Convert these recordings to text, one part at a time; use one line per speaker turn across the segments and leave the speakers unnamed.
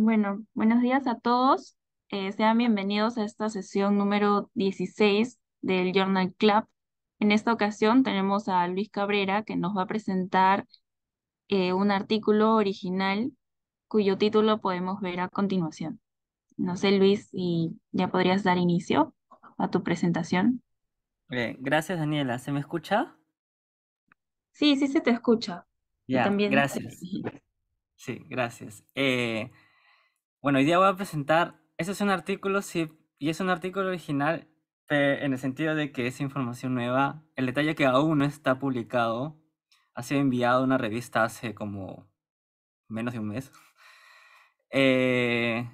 Bueno, buenos días a todos. Eh, sean bienvenidos a esta sesión número 16 del Journal Club. En esta ocasión tenemos a Luis Cabrera que nos va a presentar eh, un artículo original cuyo título podemos ver a continuación. No sé, Luis, si ya podrías dar inicio a tu presentación.
Eh, gracias, Daniela. ¿Se me escucha?
Sí, sí se te escucha.
Ya, también... gracias. Sí, gracias. Bueno, hoy día voy a presentar, este es un artículo, y es un artículo original en el sentido de que es información nueva. El detalle que aún no está publicado ha sido enviado a una revista hace como menos de un mes. Eh,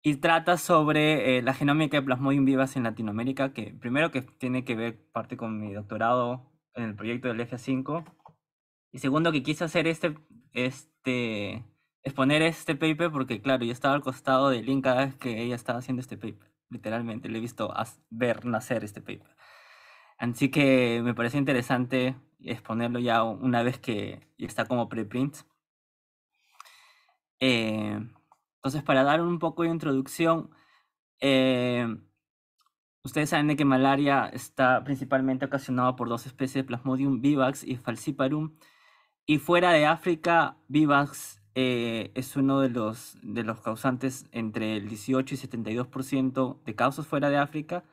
y trata sobre eh, la genómica de plasmodium vivas en Latinoamérica, que primero que tiene que ver parte con mi doctorado en el proyecto del F5, y segundo que quise hacer este, este exponer este paper porque, claro, yo estaba al costado de Lynn cada vez que ella estaba haciendo este paper. Literalmente, le he visto ver nacer este paper. Así que me parece interesante exponerlo ya una vez que está como preprint. Eh, entonces, para dar un poco de introducción, eh, ustedes saben de que malaria está principalmente ocasionada por dos especies de Plasmodium vivax y falciparum. Y fuera de África, vivax eh, es uno de los, de los causantes entre el 18 y 72% de casos fuera de África.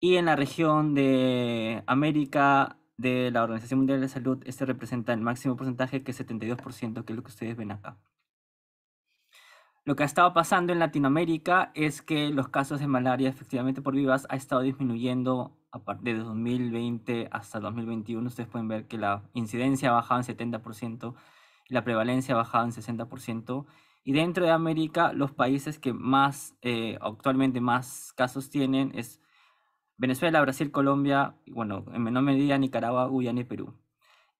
Y en la región de América de la Organización Mundial de la Salud, este representa el máximo porcentaje que es 72%, que es lo que ustedes ven acá. Lo que ha estado pasando en Latinoamérica es que los casos de malaria efectivamente por vivas ha estado disminuyendo a partir de 2020 hasta 2021. Ustedes pueden ver que la incidencia ha bajado en 70% la prevalencia bajaba en 60%. Y dentro de América, los países que más, eh, actualmente más casos tienen es Venezuela, Brasil, Colombia, y bueno, en menor medida Nicaragua, Guyana y Perú.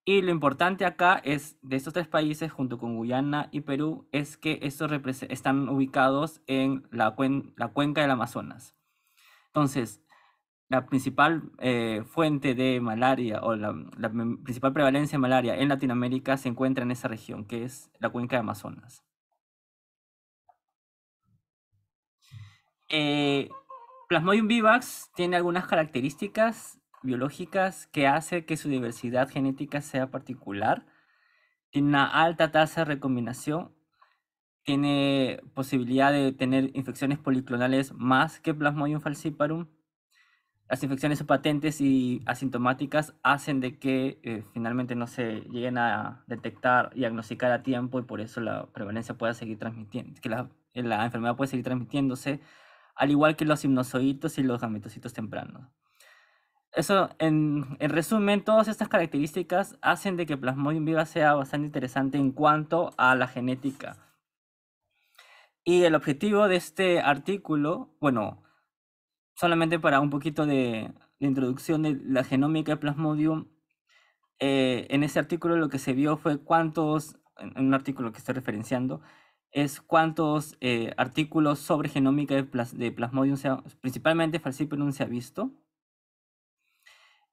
Y lo importante acá es, de estos tres países, junto con Guyana y Perú, es que estos están ubicados en la, la cuenca del Amazonas. Entonces, la principal eh, fuente de malaria o la, principal prevalencia de malaria en Latinoamérica se encuentra en esa región, que es la cuenca de Amazonas. Eh, Plasmodium vivax tiene algunas características biológicas que hace que su diversidad genética sea particular. Tiene una alta tasa de recombinación, tiene posibilidad de tener infecciones policlonales más que Plasmodium falciparum, las infecciones patentes y asintomáticas hacen de que eh, finalmente no se lleguen a detectar y diagnosticar a tiempo y por eso la prevalencia pueda seguir transmitiendo, que la, eh, enfermedad puede seguir transmitiéndose, al igual que los hipnozoitos y los gametocitos tempranos. Eso, en, en resumen, todas estas características hacen de que Plasmodium viva sea bastante interesante en cuanto a la genética. Y el objetivo de este artículo, bueno, solamente para un poquito de, de introducción de la genómica de Plasmodium, eh, en ese artículo lo que se vio fue cuántos, en un artículo que estoy referenciando, es cuántos eh, artículos sobre genómica de, Plasmodium, se ha, principalmente Falciparum, se ha visto.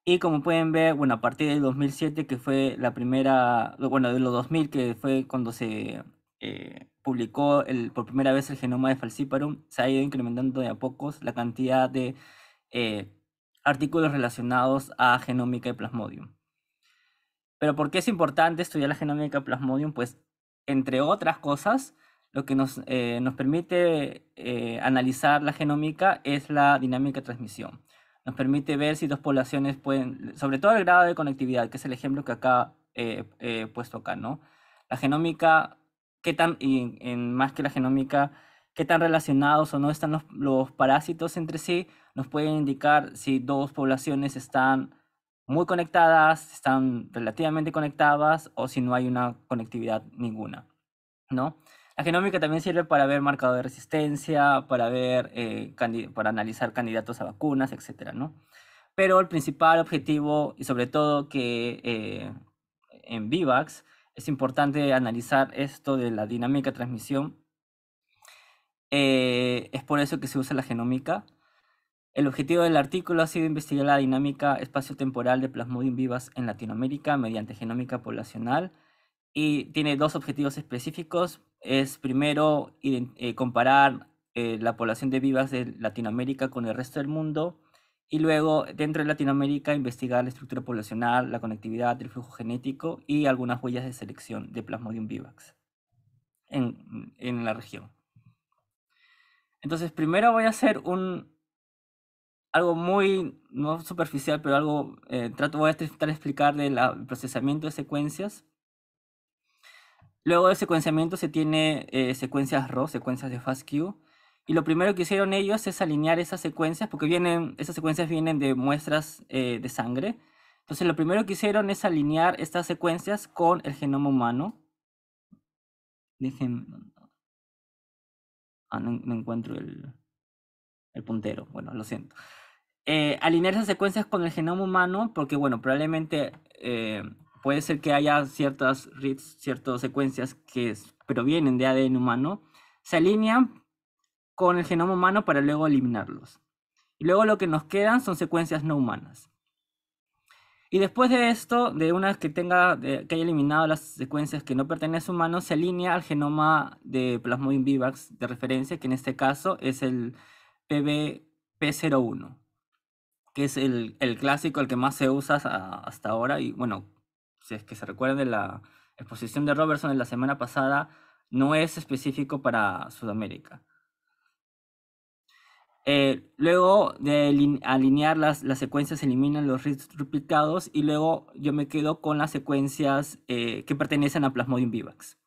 Y como pueden ver, bueno, a partir del 2007, que fue la primera, bueno, de los 2000, que fue cuando se eh, publicó por primera vez el genoma de Falciparum, se ha ido incrementando de a pocos la cantidad de eh, artículos relacionados a genómica y plasmodium. Pero ¿por qué es importante estudiar la genómica de plasmodium? Pues, entre otras cosas, lo que nos, eh, nos permite eh, analizar la genómica es la dinámica de transmisión. Nos permite ver si dos poblaciones pueden, sobre todo el grado de conectividad, que es el ejemplo que acá he puesto acá, ¿no? La genómica tan, y, en, más que la genómica, qué tan relacionados o no están los, parásitos entre sí, nos pueden indicar si dos poblaciones están muy conectadas, están relativamente conectadas o si no hay una conectividad ninguna, ¿no? La genómica también sirve para ver marcado de resistencia, para, ver, eh, para analizar candidatos a vacunas, etc. ¿no? Pero el principal objetivo, y sobre todo que eh, en Vivax, es importante analizar esto de la dinámica transmisión. Eh, es por eso que se usa la genómica. El objetivo del artículo ha sido investigar la dinámica espacio-temporal de plasmodium vivas en Latinoamérica mediante genómica poblacional y tiene dos objetivos específicos. Es primero eh, comparar eh, la población de vivas de Latinoamérica con el resto del mundo y luego dentro de Latinoamérica investigar la estructura poblacional, la conectividad, el flujo genético y algunas huellas de selección de Plasmodium vivax en, en la región. Entonces primero voy a hacer un, algo muy, no superficial, pero algo, eh, trato, voy a de explicar del procesamiento de secuencias. Luego del secuenciamiento se tiene eh, secuencias RO, secuencias de FASTQ, y lo primero que hicieron ellos es alinear esas secuencias, porque vienen, esas secuencias vienen de muestras eh, de sangre. Entonces lo primero que hicieron es alinear estas secuencias con el genoma humano. dejen Ah, no, encuentro el, el, puntero. Bueno, lo siento. Eh, alinear esas secuencias con el genoma humano, porque bueno, probablemente eh, puede ser que haya ciertas reads, ciertas secuencias que provienen de ADN humano. Se alinean con el genoma humano para luego eliminarlos. Y luego lo que nos quedan son secuencias no humanas. Y después de esto, de una vez que, tenga, que haya eliminado las secuencias que no pertenecen a humanos, se alinea al genoma de Plasmodium vivax de referencia, que en este caso es el PBP01, que es el, clásico, el que más se usa hasta ahora. Y bueno, si es que se recuerdan la exposición de Robertson de la semana pasada, no es específico para Sudamérica. Eh, luego de alinear las, las secuencias, eliminan los triplicados duplicados y luego yo me quedo con las secuencias eh, que pertenecen a Plasmodium vivax.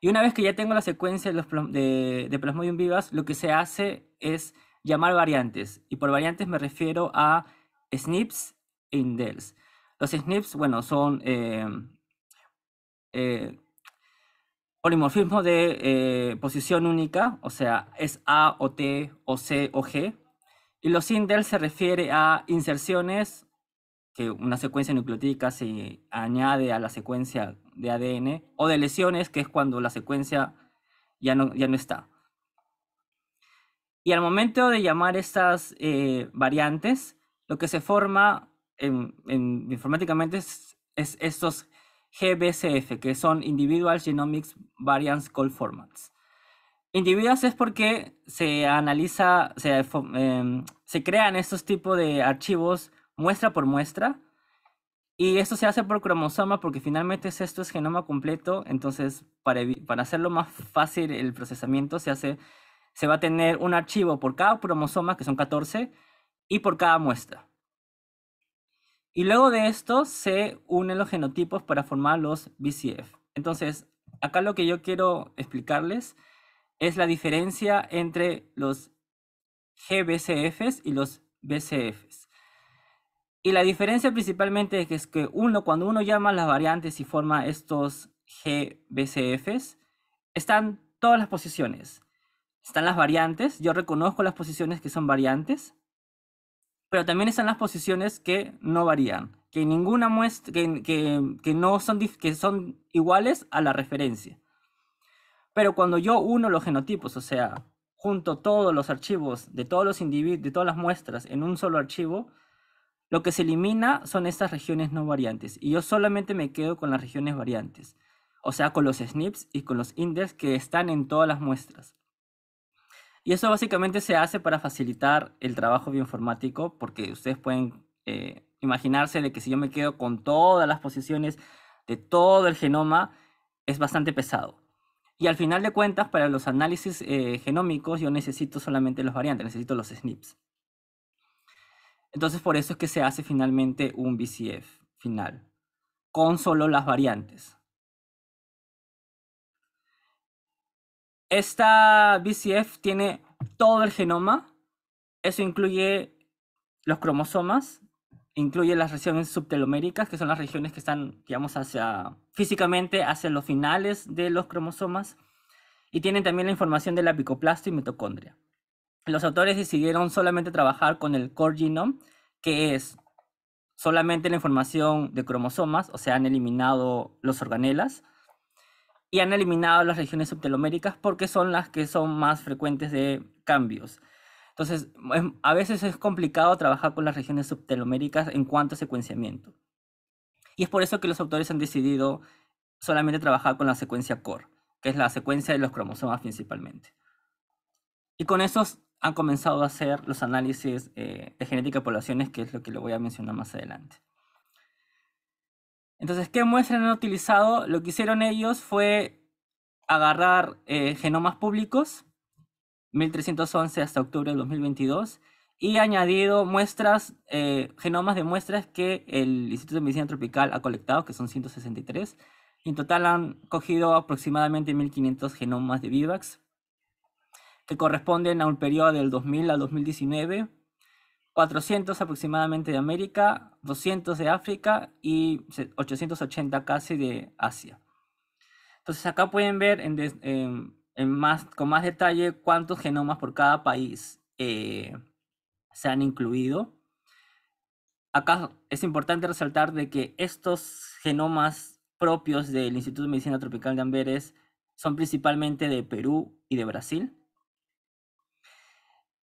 Y una vez que ya tengo la secuencia de, Plasmodium vivax, lo que se hace es llamar variantes. Y por variantes me refiero a SNPs e indels. Los SNPs, bueno, son eh, Polimorfismo de eh, posición única, o sea, es A o T o C o G. Y los indels se refiere a inserciones, que una secuencia nucleótica se añade a la secuencia de ADN, o de lesiones, que es cuando la secuencia ya no, ya no está. Y al momento de llamar estas eh, variantes, lo que se forma informáticamente es, es estos GBCF, que son Individual Genomics Variance Call Formats. Individuals es porque se analiza, em, se, crean estos tipos de archivos muestra por muestra. Y esto se hace por cromosoma porque finalmente esto es genoma completo. Entonces, para, para hacerlo más fácil el procesamiento, se, hace, se va a tener un archivo por cada cromosoma, que son 14, y por cada muestra. Y luego de esto se unen los genotipos para formar los BCF. Entonces, acá lo que yo quiero explicarles es la diferencia entre los GBCFs y los BCFs. Y la diferencia principalmente es que uno, cuando uno llama las variantes y forma estos GBCFs, están todas las posiciones. Están las variantes, yo reconozco las posiciones que son variantes, pero también están las posiciones que no varían, que ninguna que, no son, que son iguales a la referencia. Pero cuando yo uno los genotipos, o sea, junto todos los archivos de todos los individuos, de todas las muestras en un solo archivo, lo que se elimina son estas regiones no variantes. Y yo solamente me quedo con las regiones variantes. O sea, con los SNPs y con los index que están en todas las muestras. Y eso básicamente se hace para facilitar el trabajo bioinformático, porque ustedes pueden eh, imaginarse de que si yo me quedo con todas las posiciones de todo el genoma, es bastante pesado. Y al final de cuentas, para los análisis eh, genómicos, yo necesito solamente los variantes, necesito los SNPs. Entonces, por eso es que se hace finalmente un VCF final, con solo las variantes. Esta BCF tiene todo el genoma, eso incluye los cromosomas, incluye las regiones subteloméricas, que son las regiones que están, digamos, físicamente hacia los finales de los cromosomas, y tienen también la información de la apicoplasto y mitocondria. Los autores decidieron solamente trabajar con el core genome, que es solamente la información de cromosomas, o sea, han eliminado los organelas, y han eliminado las regiones subteloméricas porque son las que son más frecuentes de cambios. Entonces, em, a veces es complicado trabajar con las regiones subteloméricas en cuanto a secuenciamiento. Y es por eso que los autores han decidido solamente trabajar con la secuencia core, que es la secuencia de los cromosomas principalmente. Y con esos han comenzado a hacer los análisis eh, de genética de poblaciones, que es lo que le voy a mencionar más adelante. Entonces, ¿qué muestras han utilizado? Lo que hicieron ellos fue agarrar eh, genomas públicos, 1311 hasta octubre de 2022, y añadido muestras, eh, genomas de muestras que el Instituto de Medicina Tropical ha colectado, que son 163. En total han cogido aproximadamente 1500 genomas de Vivax, que corresponden a un periodo del 2000 al 2019 400 aproximadamente de América, 200 de África y 880 casi de Asia. Entonces acá pueden ver con más detalle cuántos genomas por cada país eh, se han incluido. Acá es importante resaltar de que estos genomas propios del Instituto de Medicina Tropical de Amberes son principalmente de Perú y de Brasil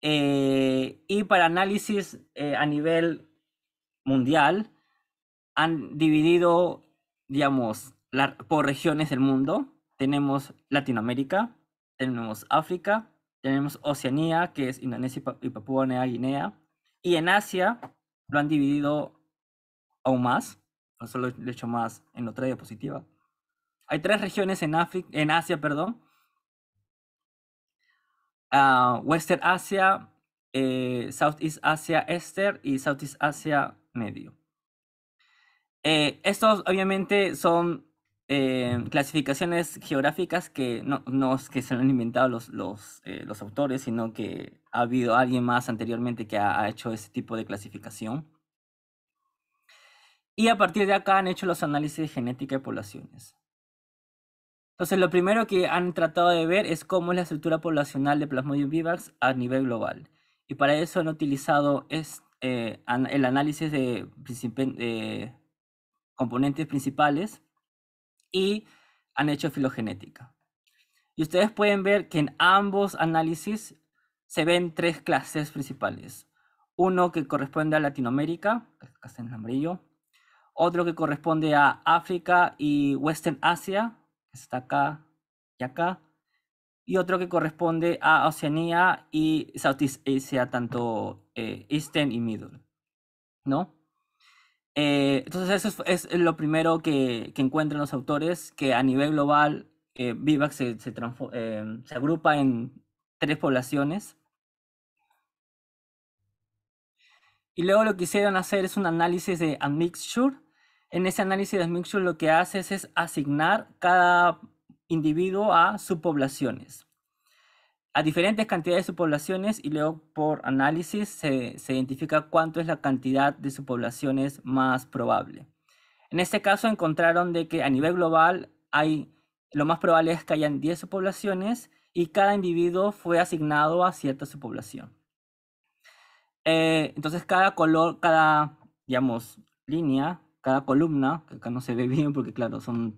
eh, y para análisis eh, a nivel mundial, han dividido, digamos, por regiones del mundo. Tenemos Latinoamérica, tenemos África, tenemos Oceanía, que es Indonesia y Papúa Nueva Guinea. Y en Asia lo han dividido aún más. eso lo he hecho más en otra diapositiva. Hay tres regiones en, en Asia, perdón, a ah, Western Asia, eh, Southeast Asia esther y Southeast Asia Medio. Eh, estos obviamente son eh, clasificaciones geográficas que no, que se han inventado los, los, eh, los, autores, sino que ha habido alguien más anteriormente que ha, ha hecho ese tipo de clasificación. Y a partir de acá han hecho los análisis de genética de poblaciones. Entonces, lo primero que han tratado de ver es cómo es la estructura poblacional de Plasmodium vivax a nivel global. Y para eso han utilizado eh, el análisis de, componentes principales y han hecho filogenética. Y ustedes pueden ver que en ambos análisis se ven tres clases principales. Uno que corresponde a Latinoamérica, que está en amarillo. Otro que corresponde a África y Western Asia, está acá y acá, y otro que corresponde a Oceanía y Southeast Asia, tanto eh, Eastern y Middle, ¿no? Eh, entonces eso es, lo primero que, encuentran los autores, que a nivel global eh, eh, se, agrupa en tres poblaciones. Y luego lo que hicieron hacer es un análisis de admixture, en ese análisis de mixture lo que hace es asignar cada individuo a subpoblaciones, a diferentes cantidades de subpoblaciones y luego por análisis se, identifica cuánto es la cantidad de subpoblaciones más probable. En este caso encontraron de que a nivel global hay, lo más probable es que hayan 10 subpoblaciones y cada individuo fue asignado a cierta subpoblación. Eh, entonces cada color, cada, digamos, línea cada columna, que acá no se ve bien porque claro, son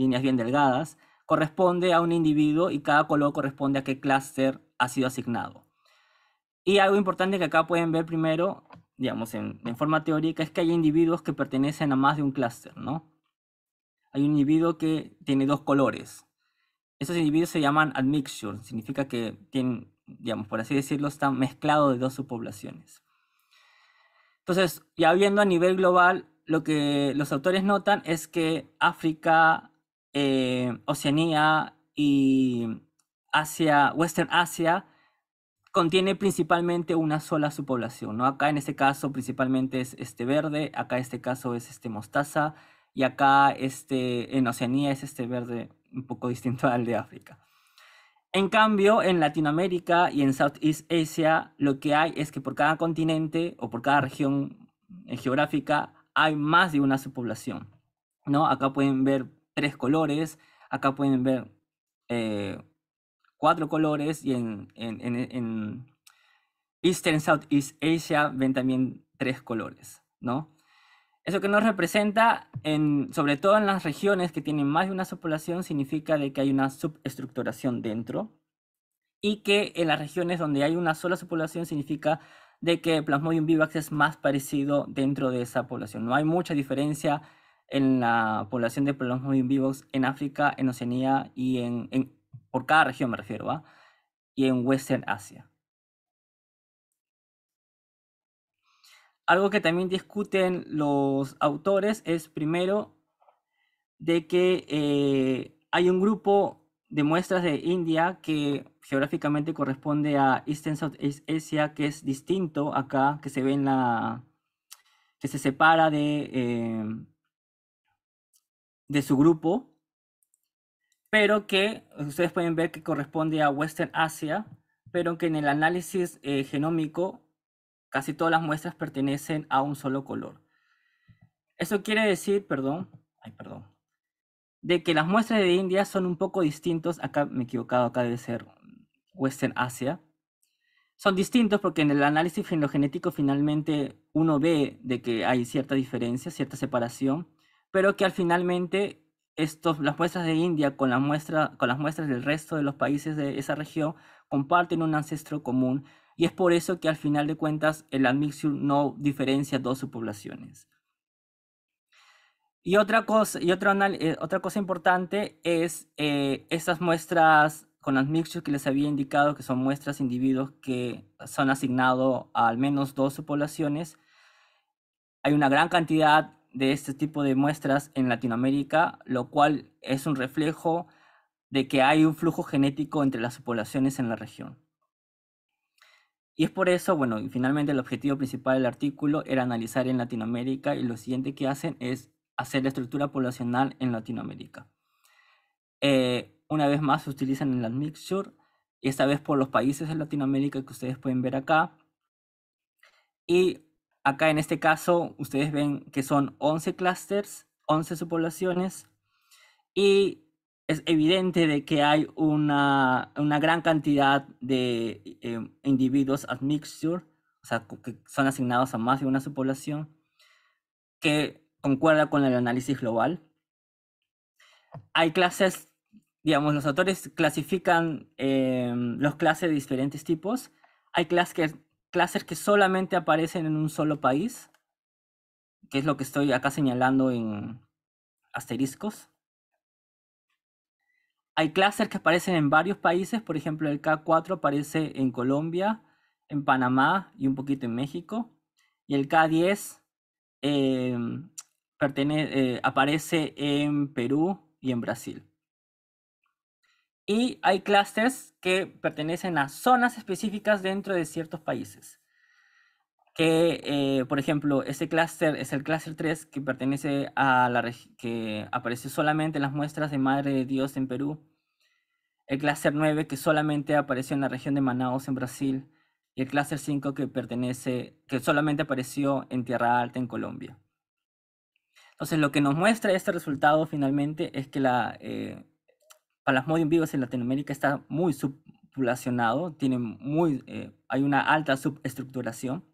líneas bien delgadas, corresponde a un individuo y cada color corresponde a qué clúster ha sido asignado. Y algo importante que acá pueden ver primero, digamos, en, forma teórica, es que hay individuos que pertenecen a más de un clúster, ¿no? Hay un individuo que tiene dos colores. Esos individuos se llaman admixture, significa que tienen, digamos, por así decirlo, están mezclados de dos subpoblaciones. Entonces, ya viendo a nivel global lo que los autores notan es que África, eh, Oceanía y Asia, Western Asia, contiene principalmente una sola subpoblación, ¿no? Acá en este caso principalmente es este verde, acá en este caso es este mostaza y acá este, en Oceanía es este verde un poco distinto al de África. En cambio, en Latinoamérica y en Southeast Asia, lo que hay es que por cada continente o por cada región geográfica hay más de una subpoblación. ¿no? Acá pueden ver tres colores, acá pueden ver eh, cuatro colores y en, en, en, en Eastern Southeast Asia ven también tres colores. ¿no? Eso que nos representa, sobre todo en las regiones que tienen más de una subpoblación, significa de que hay una subestructuración dentro y que en las regiones donde hay una sola subpoblación significa de que Plasmodium vivax es más parecido dentro de esa población. No hay mucha diferencia en la población de Plasmodium vivax en África, en Oceanía y en, por cada región me refiero, ¿va? Y en Western Asia. Algo que también discuten los autores es primero de que eh, hay un grupo de muestras de India que geográficamente corresponde a Eastern Southeast Asia, que es distinto acá, que se ve en la. que se separa de. Em, de su grupo, pero que ustedes pueden ver que corresponde a Western Asia, pero que en el análisis eh, genómico casi todas las muestras pertenecen a un solo color. Eso quiere decir, perdón, ay, perdón de que las muestras de India son un poco distintos, acá me he equivocado, acá debe ser Western Asia, son distintos porque en el análisis filogenético finalmente uno ve de que hay cierta diferencia, cierta separación, pero que al finalmente estos, las muestras de India con, con las muestras del resto de los países de esa región comparten un ancestro común y es por eso que al final de cuentas el admixture no diferencia dos subpoblaciones. Y otra cosa, y otra, eh, otra cosa importante es eh, estas muestras con las mixtures que les había indicado, que son muestras individuos que son asignados a al menos dos poblaciones. Hay una gran cantidad de este tipo de muestras en Latinoamérica, lo cual es un reflejo de que hay un flujo genético entre las poblaciones en la región. Y es por eso, bueno, finalmente el objetivo principal del artículo era analizar en Latinoamérica y lo siguiente que hacen es hacer la estructura poblacional en Latinoamérica. Eh, una vez más se utilizan en la y esta vez por los países de Latinoamérica que ustedes pueden ver acá. Y acá en este caso ustedes ven que son 11 clusters, 11 subpoblaciones, y es evidente de que hay una, gran cantidad de eh, individuos admixture, o sea, que son asignados a más de una subpoblación, que concuerda con el análisis global. Hay clases, digamos, los autores clasifican em, los clases de diferentes tipos. Hay clases que, clases que solamente aparecen en un solo país, que es lo que estoy acá señalando en asteriscos. Hay clases que aparecen en varios países, por ejemplo, el K4 aparece en Colombia, en Panamá y un poquito en México. Y el K10 eh, aparece en Perú y en Brasil. Y hay clusters que pertenecen a zonas específicas dentro de ciertos países. Que, eh, por ejemplo, ese clúster es el clúster 3 que pertenece a la que apareció solamente en las muestras de Madre de Dios en Perú. El clúster 9 que solamente apareció en la región de Manaus en Brasil. Y el clúster 5 que pertenece, que solamente apareció en Tierra Alta en Colombia. Entonces, lo que nos muestra este resultado finalmente es que la eh, Palasmodium vivas en Latinoamérica está muy subpoblacionado, tiene muy, eh, hay una alta subestructuración,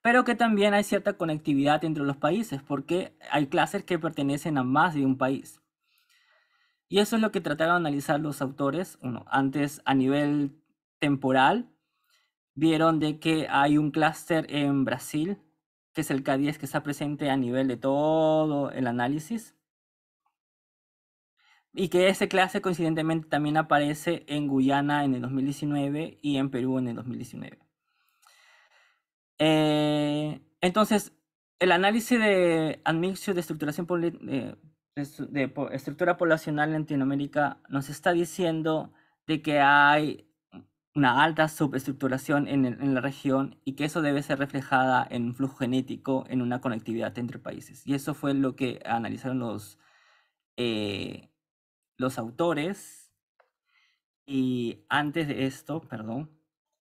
pero que también hay cierta conectividad entre los países, porque hay clases que pertenecen a más de un país. Y eso es lo que trataron de analizar los autores. Uno, antes, a nivel temporal, vieron de que hay un clúster en Brasil, que es el K10 que está presente a nivel de todo el análisis. Y que ese clase coincidentemente también aparece en Guyana en el 2019 y en Perú en el 2019. Eh, entonces, el análisis de admixio de estructuración estructura poblacional en Latinoamérica nos está diciendo de que hay una alta subestructuración en, la región y que eso debe ser reflejada en un flujo genético, en una conectividad entre países. Y eso fue lo que analizaron los, eh, los autores. Y antes de esto, perdón,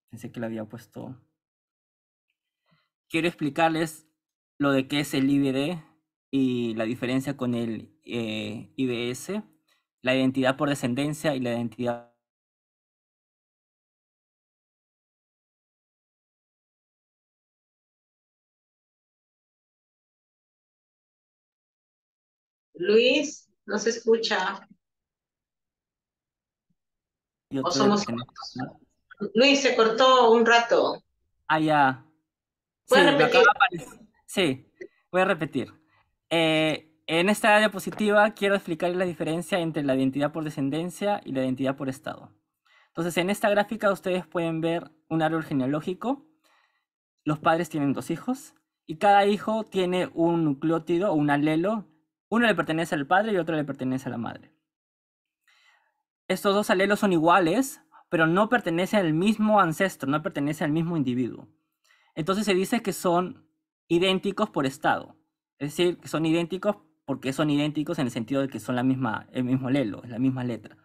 pensé que lo había puesto. Quiero explicarles lo de qué es el IBD y la diferencia con el eh, IBS, la identidad por descendencia y la identidad
Luis, no se escucha.
somos Luis, se cortó un rato. Ah, ya. sí, Sí, voy a repetir. Eh, en esta diapositiva quiero explicar la diferencia entre la identidad por descendencia y la identidad por estado. Entonces, en esta gráfica ustedes pueden ver un árbol genealógico. Los padres tienen dos hijos y cada hijo tiene un nucleótido o un alelo uno le pertenece al padre y otro le pertenece a la madre. Estos dos alelos son iguales, pero no pertenecen al mismo ancestro, no pertenecen al mismo individuo. Entonces se dice que son idénticos por estado. Es decir, que son idénticos porque son idénticos en el sentido de que son la misma, el mismo alelo, la misma letra.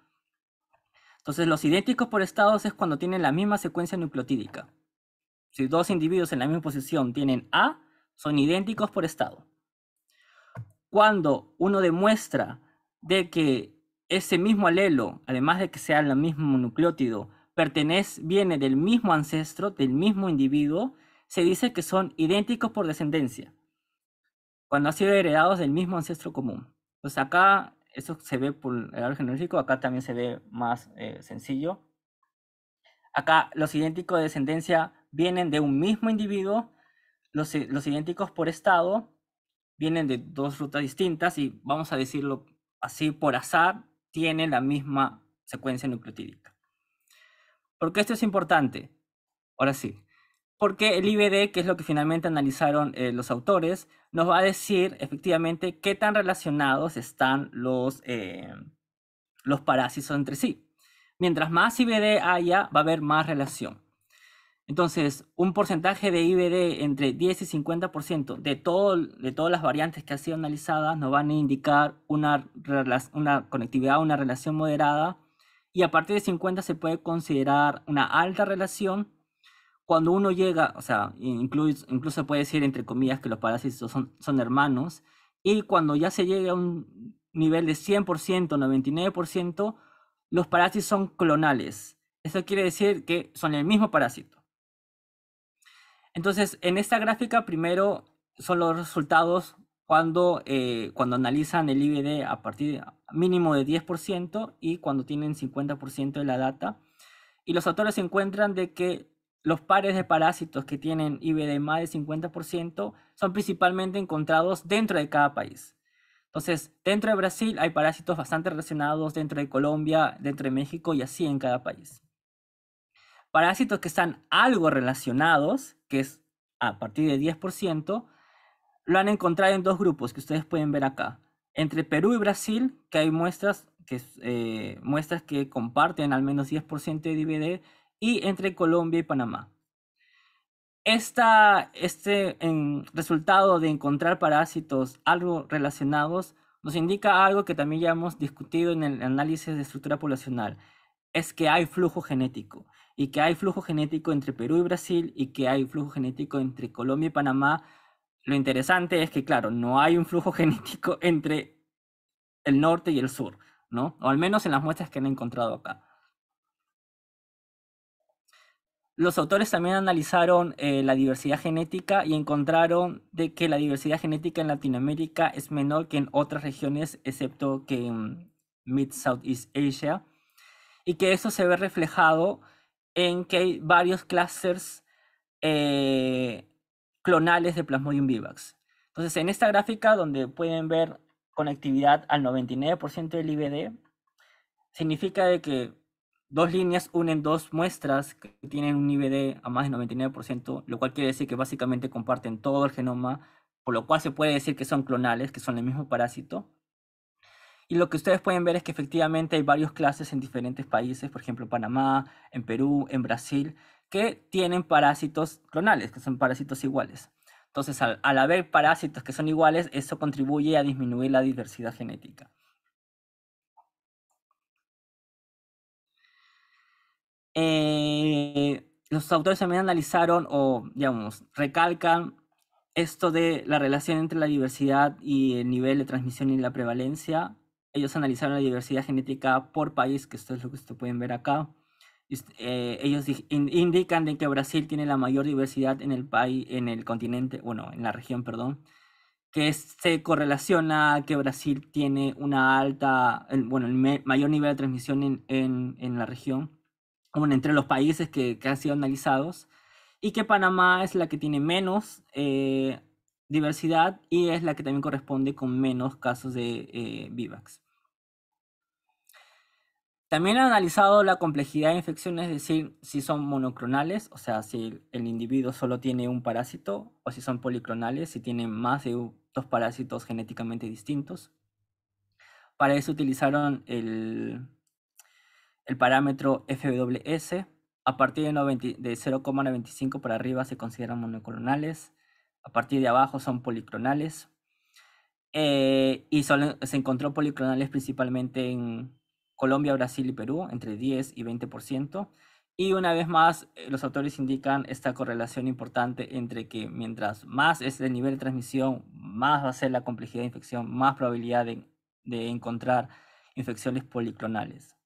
Entonces los idénticos por estado es cuando tienen la misma secuencia nucleotídica. Si dos individuos en la misma posición tienen A, son idénticos por estado cuando uno demuestra de que ese mismo alelo, además de que sea el mismo nucleótido, pertenece, viene del mismo ancestro, del mismo individuo, se dice que son idénticos por descendencia, cuando han sido heredados del mismo ancestro común. Pues acá, eso se ve por el árbol acá también se ve más eh, sencillo. Acá los idénticos de descendencia vienen de un mismo individuo, los, los idénticos por estado vienen de dos rutas distintas y vamos a decirlo así por azar, tienen la misma secuencia nucleotídica. ¿Por qué esto es importante? Ahora sí. Porque el IBD, que es lo que finalmente analizaron eh, los autores, nos va a decir efectivamente qué tan relacionados están los, eh, los parásitos entre sí. Mientras más IBD haya, va a haber más relación. Entonces, un porcentaje de IBD entre 10 y 50% de, todo, de todas las variantes que han sido analizadas nos van a indicar una, conectividad, una relación moderada. Y a partir de 50 se puede considerar una alta relación cuando uno llega, o sea, incluso, puede decir entre comillas que los parásitos son, son hermanos, y cuando ya se llega a un nivel de 100%, 99%, los parásitos son clonales. Eso quiere decir que son el mismo parásito. Entonces, en esta gráfica primero son los resultados cuando, eh, cuando analizan el IBD a partir mínimo de 10% y cuando tienen 50% de la data. Y los autores encuentran de que los pares de parásitos que tienen IBD más de 50% son principalmente encontrados dentro de cada país. Entonces, dentro de Brasil hay parásitos bastante relacionados, dentro de Colombia, dentro de México y así en cada país. Parásitos que están algo relacionados que es a partir de 10%, lo han encontrado en dos grupos que ustedes pueden ver acá. Entre Perú y Brasil, que hay muestras que, eh, muestras que comparten al menos 10% de DVD, y entre Colombia y Panamá. este resultado de encontrar parásitos algo relacionados nos indica algo que también ya hemos discutido en el análisis de estructura poblacional, es que hay flujo genético y que hay flujo genético entre Perú y Brasil y que hay flujo genético entre Colombia y Panamá, lo interesante es que, claro, no hay un flujo genético entre el norte y el sur, ¿no? O al menos en las muestras que han encontrado acá. Los autores también analizaron eh, la diversidad genética y encontraron de que la diversidad genética en Latinoamérica es menor que en otras regiones, excepto que en Mid-Southeast Asia, y que eso se ve reflejado en que hay varios clusters eh, clonales de Plasmodium vivax. Entonces, en esta gráfica donde pueden ver conectividad al 99% del IBD, significa de que dos líneas unen dos muestras que tienen un IBD a más del 99%, lo cual quiere decir que básicamente comparten todo el genoma, por lo cual se puede decir que son clonales, que son el mismo parásito. Y lo que ustedes pueden ver es que efectivamente hay varias clases en diferentes países, por ejemplo, Panamá, en Perú, en Brasil, que tienen parásitos clonales, que son parásitos iguales. Entonces, al, haber parásitos que son iguales, eso contribuye a disminuir la diversidad genética. Eh, los autores también analizaron o, digamos, recalcan esto de la relación entre la diversidad y el nivel de transmisión y la prevalencia ellos analizaron la diversidad genética por país, que esto es lo que ustedes pueden ver acá. Eh, ellos indican de que Brasil tiene la mayor diversidad en el país, en el continente, bueno, en la región, perdón, que se correlaciona que Brasil tiene una alta, bueno, el mayor nivel de transmisión en, en, la región, bueno, entre los países que, que, han sido analizados, y que Panamá es la que tiene menos, eh, diversidad y es la que también corresponde con menos casos de VIVAX. Eh, también han analizado la complejidad de infecciones, es decir, si son monoclonales, o sea, si el individuo solo tiene un parásito, o si son policronales, si tienen más de dos parásitos genéticamente distintos. Para eso utilizaron el, parámetro FWS. A partir de, de 0,95 para arriba se consideran monoclonales. A partir de abajo son policronales. Eh, y se encontró policronales principalmente en Colombia, Brasil y Perú, entre 10 y 20%. Y una vez más, eh, los autores indican esta correlación importante entre que mientras más es el nivel de transmisión, más va a ser la complejidad de infección, más probabilidad de, de encontrar infecciones policlonales.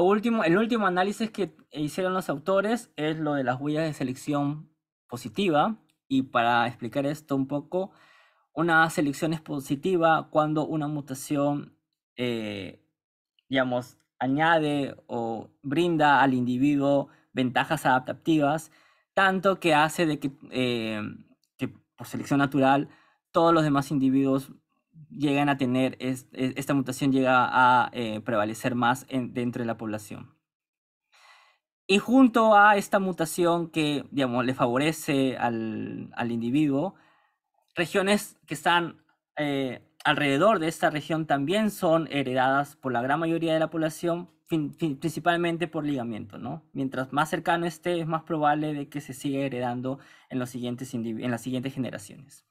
último, el último análisis que hicieron los autores es lo de las huellas de selección positiva. Y para explicar esto un poco, una selección es positiva cuando una mutación, eh, digamos, añade o brinda al individuo ventajas adaptativas, tanto que hace de que eh, por selección natural todos los demás individuos llegan a tener, e, esta mutación llega a eh, prevalecer más dentro de la población. Y junto a esta mutación que, digamos, le favorece al, al individuo, regiones que están eh, alrededor de esta región también son heredadas por la gran mayoría de la población, principalmente por ligamiento, ¿no? Mientras más cercano esté, es más probable de que se siga heredando en, los siguientes en las siguientes generaciones.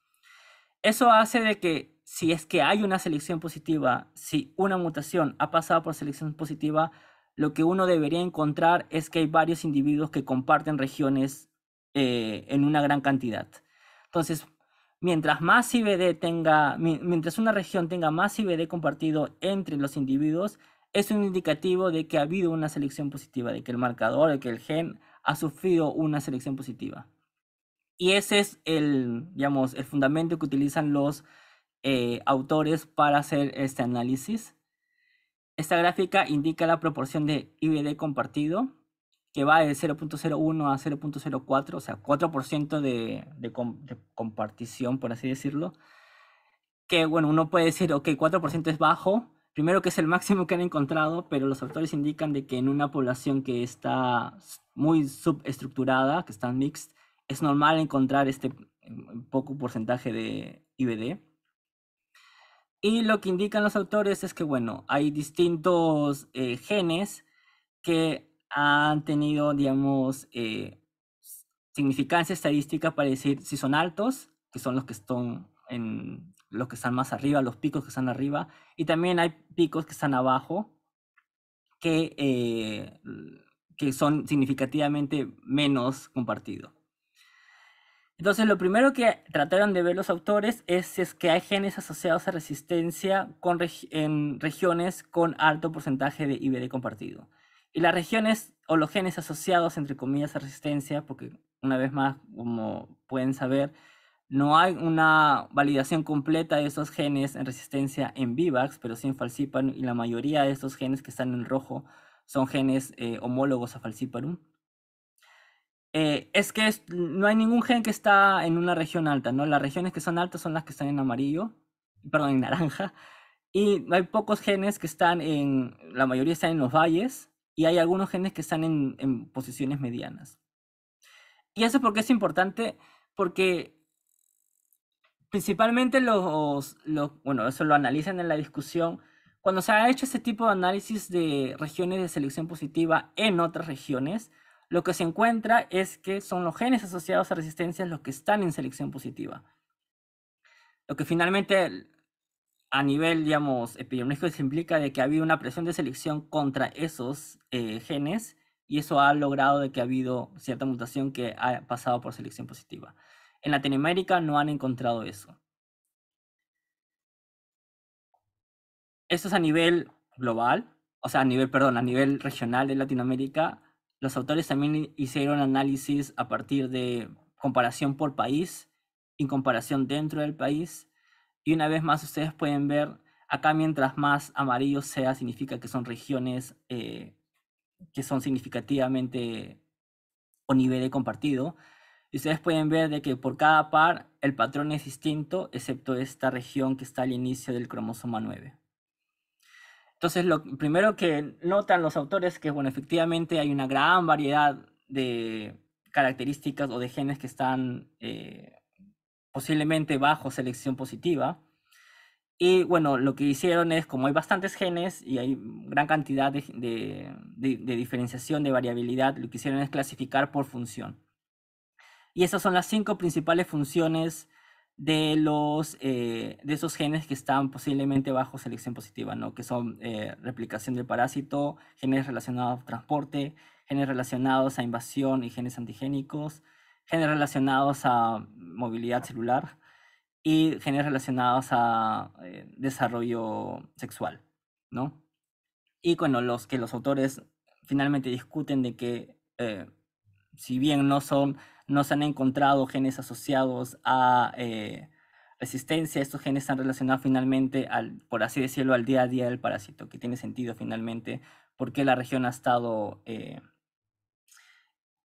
Eso hace de que si es que hay una selección positiva, si una mutación ha pasado por selección positiva, lo que uno debería encontrar es que hay varios individuos que comparten regiones eh, en una gran cantidad. Entonces, mientras más tenga, mientras una región tenga más IBD compartido entre los individuos, es un indicativo de que ha habido una selección positiva, de que el marcador, de que el gen ha sufrido una selección positiva. Y ese es el, digamos, el fundamento que utilizan los eh, autores para hacer este análisis. Esta gráfica indica la proporción de IBD compartido, que va de 0.01 a 0.04, o sea, 4% de, de, compartición, por así decirlo. Que bueno, uno puede decir, ok, 4% es bajo, primero que es el máximo que han encontrado, pero los autores indican de que en una población que está muy subestructurada, que está mixta, es normal encontrar este mm, poco porcentaje de IBD. Y lo que indican los autores es que, bueno, hay distintos eh, genes que han tenido, digamos, eh, significancia estadística para decir si son altos, que son los que están en los que están más arriba, los picos que están arriba, y también hay picos que están abajo, que, eh, que son significativamente menos compartidos. Entonces, lo primero que trataron de ver los autores es si es que hay genes asociados a resistencia con en regiones con alto porcentaje de IBD compartido. Y las regiones o los genes asociados, entre comillas, a resistencia, porque una vez más, como pueden saber, no hay una validación completa de esos genes en resistencia en VIVAX, pero sí en falciparum, y la mayoría de estos genes que están en rojo son genes eh, homólogos a falciparum. Eh, es que no hay ningún gen que está en una región alta, ¿no? Las regiones que son altas son las que están en amarillo, perdón, en naranja. Y hay pocos genes que están en, la mayoría están en los valles, y hay algunos genes que están en, posiciones medianas. Y eso porque es importante, porque principalmente los, bueno, eso lo analizan en la discusión, cuando se ha hecho ese tipo de análisis de regiones de selección positiva en otras regiones, lo que se encuentra es que son los genes asociados a resistencias los que están en selección positiva. Lo que finalmente a nivel, digamos, epidemiológico se implica de que ha habido una presión de selección contra esos eh, genes y eso ha logrado de que ha habido cierta mutación que ha pasado por selección positiva. En Latinoamérica no han encontrado eso. Esto es a nivel global, o sea, a nivel, perdón, a nivel regional de Latinoamérica, los autores también hicieron análisis a partir de comparación por país y comparación dentro del país. Y una vez más ustedes pueden ver acá mientras más amarillo sea significa que son regiones eh, que son significativamente o nivel de compartido. Y ustedes pueden ver de que por cada par el patrón es distinto, excepto esta región que está al inicio del cromosoma 9. Entonces, lo primero que notan los autores es que, bueno, efectivamente hay una gran variedad de características o de genes que están eh, posiblemente bajo selección positiva. Y bueno, lo que hicieron es, como hay bastantes genes y hay gran cantidad de, de diferenciación, de variabilidad, lo que hicieron es clasificar por función. Y esas son las cinco principales funciones de, los, eh, de esos genes que están posiblemente bajo selección positiva, ¿no? que son eh, replicación del parásito, genes relacionados a transporte, genes relacionados a invasión y genes antigénicos, genes relacionados a movilidad celular y genes relacionados a eh, desarrollo sexual, ¿no? Y cuando los que los autores finalmente discuten de que si bien no son no se han encontrado genes asociados a eh, resistencia. Estos genes están relacionados finalmente, al, por así decirlo, al día a día del parásito, que tiene sentido finalmente porque la región ha estado eh,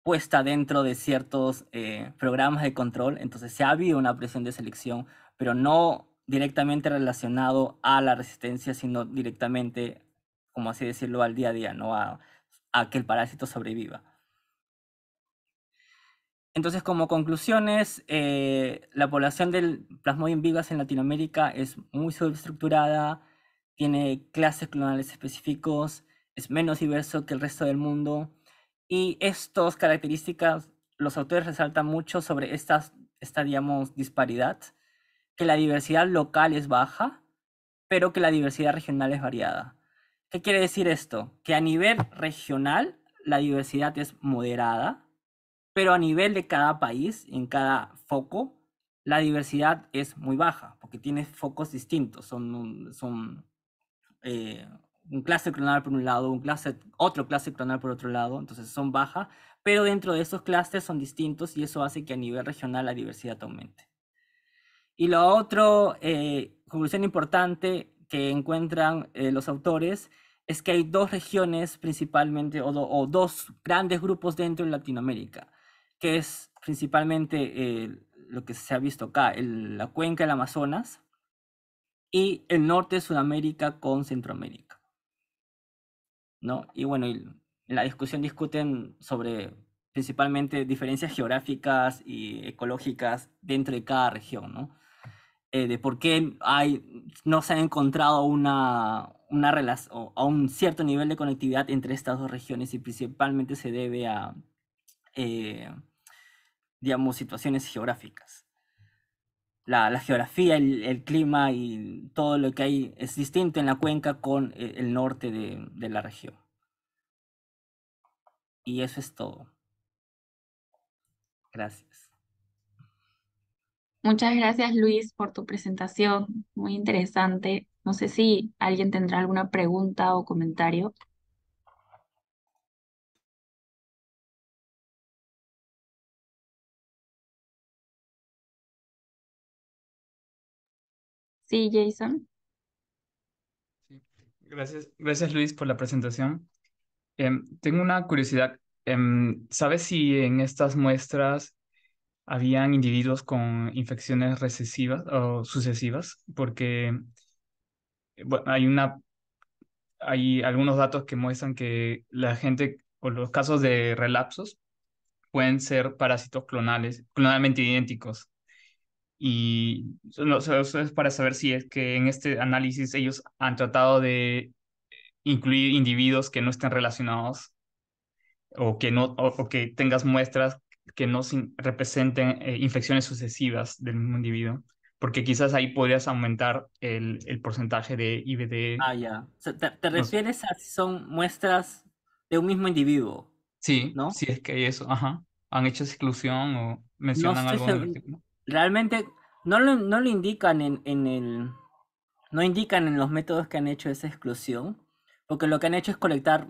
puesta dentro de ciertos eh, programas de control. Entonces se ha habido una presión de selección, pero no directamente relacionado a la resistencia, sino directamente, como así decirlo, al día a día, no a que el parásito sobreviva. Entonces, como conclusiones, eh, la población del Plasmodium vivas en Latinoamérica es muy subestructurada, tiene clases clonales específicos, es menos diverso que el resto del mundo. Y estas características, los autores resaltan mucho sobre estas, esta, digamos, disparidad, que la diversidad local es baja, pero que la diversidad regional es variada. ¿Qué quiere decir esto? Que a nivel regional la diversidad es moderada, pero a nivel de cada país, en cada foco, la diversidad es muy baja, porque tiene focos distintos, son, un, son eh, clonal por un lado, un otro clase clonal por otro lado, entonces son bajas, pero dentro de esos clústeres son distintos y eso hace que a nivel regional la diversidad aumente. Y la otro, eh, conclusión importante que encuentran eh, los autores, es que hay dos regiones principalmente, o dos grandes grupos dentro de Latinoamérica que es principalmente eh, lo que se ha visto acá, el, la cuenca del Amazonas y el norte de Sudamérica con Centroamérica. ¿No? Y bueno, en la discusión discuten sobre principalmente diferencias geográficas y ecológicas dentro de cada región, ¿no? Eh, de por qué no se ha encontrado una, una relación, a un cierto nivel de conectividad entre estas dos regiones y principalmente se debe a, eh, digamos, situaciones geográficas. La, geografía, el, clima y todo lo que hay es distinto en la cuenca con eh, el norte de la región. Y eso es todo. Gracias.
Muchas gracias Luis por tu presentación, muy interesante. No sé si alguien tendrá alguna pregunta o comentario. Sí, Jason.
Gracias, gracias Luis por la presentación. Em, tengo una curiosidad. Em, ¿Sabes si en estas muestras habían individuos con infecciones recesivas o sucesivas? Porque eh, hay una hay algunos datos que muestran que la gente o los casos de relapsos pueden ser parásitos clonales, clonalmente idénticos. Y no, eso es para saber si es que en este análisis ellos han tratado de incluir individuos que no estén relacionados o que, no, o, que tengas muestras que no representen eh, infecciones sucesivas del mismo individuo, porque quizás ahí podrías aumentar el, el porcentaje de IBD. Ah, ya.
te, refieres a si son muestras de un mismo individuo? Sí, ¿no? si es que hay eso, ajá. ¿Han hecho exclusión o mencionan no algo? realmente no lo, no lo indican en, el. No indican en los métodos que han hecho esa exclusión, porque lo que han hecho es colectar,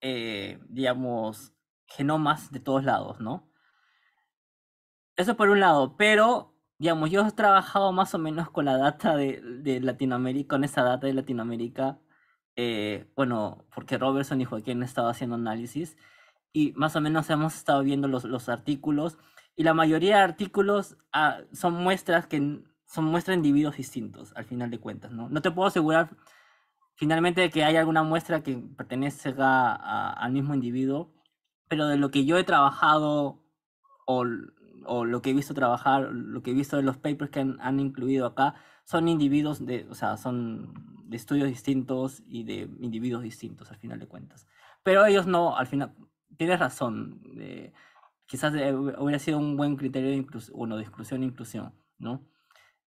eh, digamos, genomas de todos lados, ¿no? Eso por un lado, pero, digamos, yo he trabajado más o menos con la data de, Latinoamérica, con esa data de Latinoamérica, eh, bueno, porque Robertson y Joaquín han estado haciendo análisis, y más o menos hemos estado viendo los, los artículos y la mayoría de artículos ah, son muestras que son muestras de individuos distintos, al final de cuentas, ¿no? No te puedo asegurar finalmente de que hay alguna muestra que pertenece al mismo individuo, pero de lo que yo he trabajado o, o, lo que he visto trabajar, lo que he visto de los papers que han, incluido acá, son individuos de, o sea, son de estudios distintos y de individuos distintos, al final de cuentas. Pero ellos no, al final, tienes razón. de... Eh, quizás eh, hubiera sido un buen criterio de, uno de exclusión e inclusión, ¿no?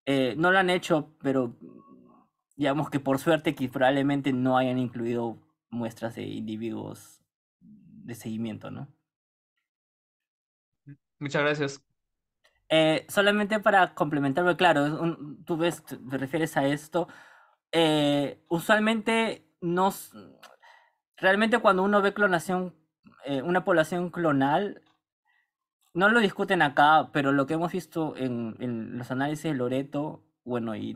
Eh, no lo han hecho, pero digamos que por suerte que probablemente no hayan incluido muestras de individuos de seguimiento, ¿no? Muchas gracias. Eh, solamente para complementarlo, claro, tú ves, te refieres a esto. usualmente nos. Realmente cuando uno ve clonación, una población clonal, no lo discuten acá, pero lo que hemos visto en, los análisis de Loreto, bueno, y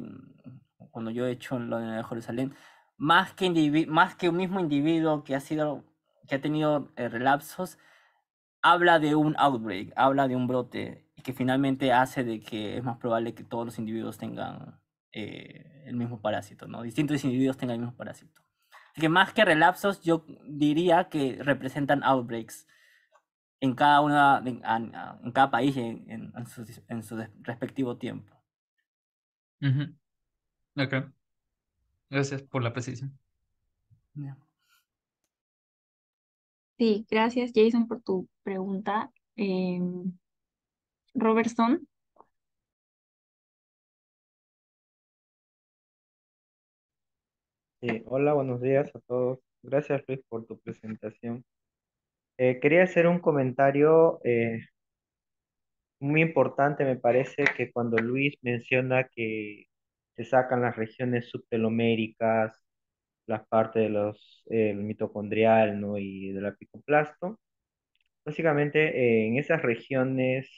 cuando yo he hecho lo de Jerusalén, más que, más que un mismo individuo que ha, sido, que ha tenido eh, relapsos, habla de un outbreak, habla de un brote, y que finalmente hace de que es más probable que todos los individuos tengan eh, el mismo parásito, ¿no? Distintos individuos tengan el mismo parásito. Así que más que relapsos, yo diría que representan outbreaks en cada, una, en, cada país en, en, su, respectivo tiempo.
Ok. Gracias por la precisión.
Sí, gracias Jason por tu pregunta.
Em, Robertson.
Sí, eh, hola, buenos días a todos. Gracias Luis por tu presentación. Eh, quería hacer un comentario eh, muy importante, me parece, que cuando Luis menciona que se sacan las regiones subteloméricas, la parte de los mitocondrial, ¿no? y del apicoplasto, básicamente eh, en esas regiones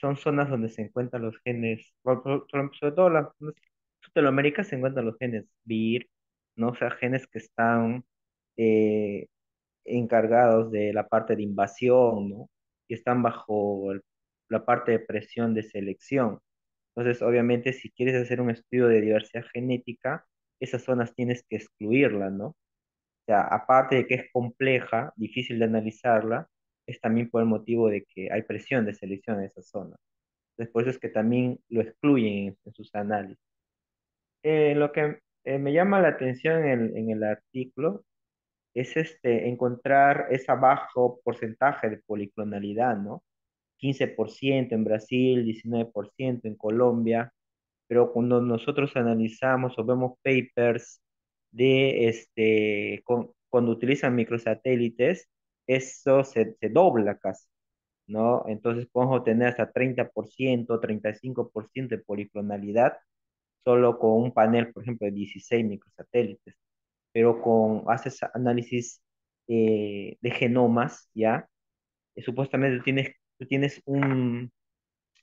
son zonas donde se encuentran los genes, sobre todo las zonas subteloméricas se encuentran los genes VIR, ¿no? o sea, genes que están encargados de la parte de invasión, ¿no? Y están bajo la parte de presión de selección. Entonces, obviamente, si quieres hacer un estudio de diversidad genética, esas zonas tienes que excluirla ¿no? O sea, aparte de que es compleja, difícil de analizarla, es también por el motivo de que hay presión de selección en esas zonas. Entonces, por eso es que también lo excluyen en, sus análisis. Eh, lo que eh, me llama la atención en el artículo es este, encontrar ese bajo porcentaje de policlonalidad, ¿no? 15% en Brasil, 19% en Colombia, pero cuando nosotros analizamos o vemos papers de este, cuando utilizan microsatélites, eso se, se, dobla casi, ¿no? Entonces podemos obtener hasta 30%, 35% de policlonalidad solo con un panel, por ejemplo, de 16 microsatélites pero con, haces análisis eh, de genomas, ¿ya? Eh, supuestamente tú tienes, tú tienes un,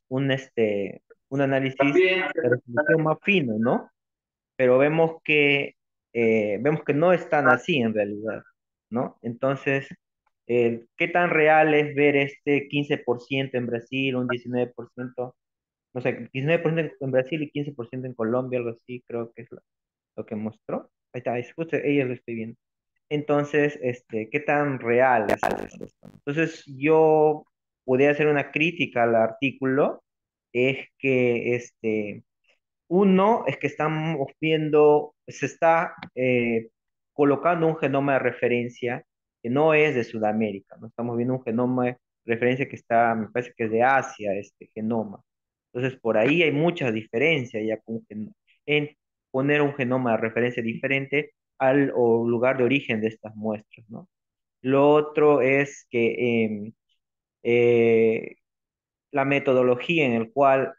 un, este, un análisis de resolución más fino, ¿no? Pero vemos que, eh, vemos que no es tan ah. así en realidad, ¿no? Entonces, ¿qué tan real es ver este 15% en Brasil, un 19%? No sé, 19% en Brasil y 15% en Colombia, algo así, creo que es lo que mostró. Ahí está, justo ella lo estoy viendo. Entonces, este, ¿qué tan real es esto? Entonces, yo podría hacer una crítica al artículo, es que, este, uno, es que estamos viendo, se está eh, colocando un genoma de referencia que no es de Sudamérica, ¿no? Estamos viendo un genoma de referencia que está, me parece que es de Asia, este genoma. Entonces, por ahí hay muchas diferencias ya con, en, poner un genoma de referencia diferente al lugar de origen de estas muestras, ¿no? Lo otro es que em, eh, la metodología en el cual,